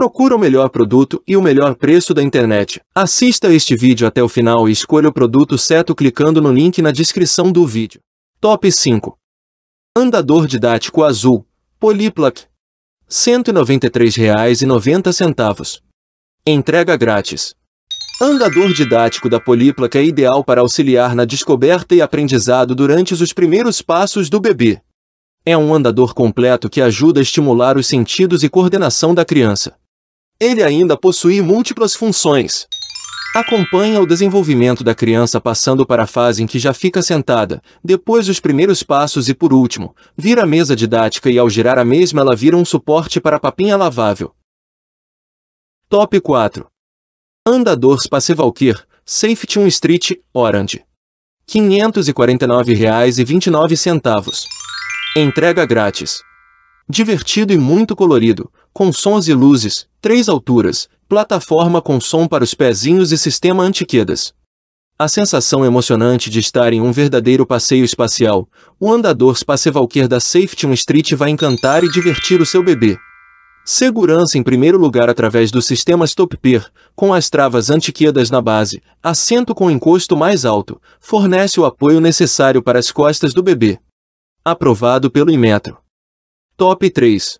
Procura o melhor produto e o melhor preço da internet. Assista este vídeo até o final e escolha o produto certo clicando no link na descrição do vídeo. Top 5 Andador didático azul, Poliplac, R$ 193,90. Entrega grátis. Andador didático da Poliplac é ideal para auxiliar na descoberta e aprendizado durante os primeiros passos do bebê. É um andador completo que ajuda a estimular os sentidos e coordenação da criança. Ele ainda possui múltiplas funções. Acompanha o desenvolvimento da criança passando para a fase em que já fica sentada, depois os primeiros passos e por último, vira a mesa didática e ao girar a mesma ela vira um suporte para a papinha lavável. Top 4. Andador Valkyr, Safety 1 Street, Orange. R$ 549,29. Entrega grátis. Divertido e muito colorido, com sons e luzes, três alturas, plataforma com som para os pezinhos e sistema antiquedas. A sensação emocionante de estar em um verdadeiro passeio espacial, o andador Spacevalker da Safety on Street vai encantar e divertir o seu bebê. Segurança em primeiro lugar através do sistema Stop Pier, com as travas antiquedas na base, assento com encosto mais alto, fornece o apoio necessário para as costas do bebê. Aprovado pelo Inmetro. Top 3.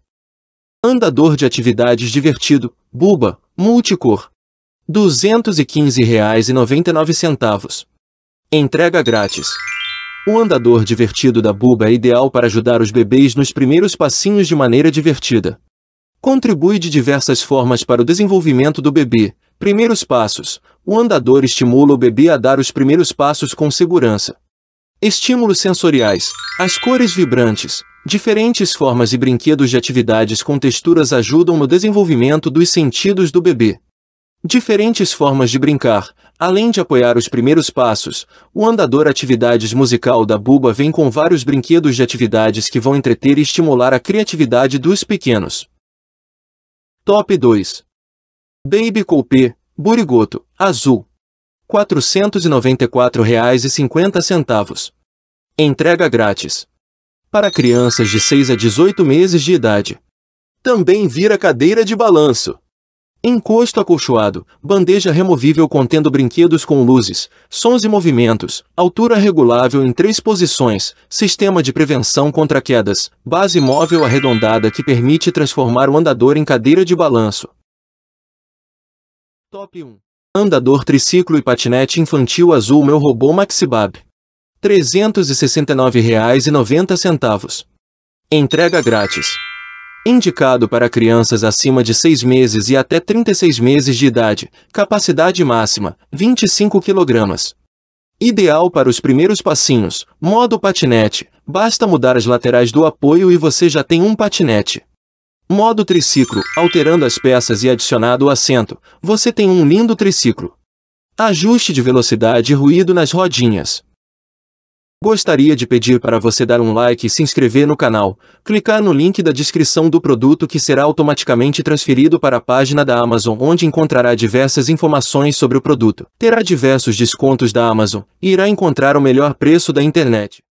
Andador de atividades divertido, buba, multicor. R$ 215,99. Entrega grátis. O andador divertido da Buba é ideal para ajudar os bebês nos primeiros passinhos de maneira divertida. Contribui de diversas formas para o desenvolvimento do bebê. Primeiros passos. O andador estimula o bebê a dar os primeiros passos com segurança. Estímulos sensoriais, as cores vibrantes, diferentes formas e brinquedos de atividades com texturas ajudam no desenvolvimento dos sentidos do bebê. Diferentes formas de brincar, além de apoiar os primeiros passos, o andador Atividades Musical da Buba vem com vários brinquedos de atividades que vão entreter e estimular a criatividade dos pequenos. Top 2 Baby Coupé, Burigoto, Azul R$ 494,50. Entrega grátis. Para crianças de 6 a 18 meses de idade. Também vira cadeira de balanço. Encosto acolchoado, bandeja removível contendo brinquedos com luzes, sons e movimentos, altura regulável em três posições, sistema de prevenção contra quedas, base móvel arredondada que permite transformar o andador em cadeira de balanço. Top 1 Andador triciclo e patinete infantil azul meu robô Maxibab. R$ 369,90. Entrega grátis. Indicado para crianças acima de 6 meses e até 36 meses de idade. Capacidade máxima, 25 kg. Ideal para os primeiros passinhos. Modo patinete. Basta mudar as laterais do apoio e você já tem um patinete. Modo triciclo, alterando as peças e adicionado o assento, você tem um lindo triciclo. Ajuste de velocidade e ruído nas rodinhas. Gostaria de pedir para você dar um like e se inscrever no canal, clicar no link da descrição do produto que será automaticamente transferido para a página da Amazon onde encontrará diversas informações sobre o produto, terá diversos descontos da Amazon e irá encontrar o melhor preço da internet.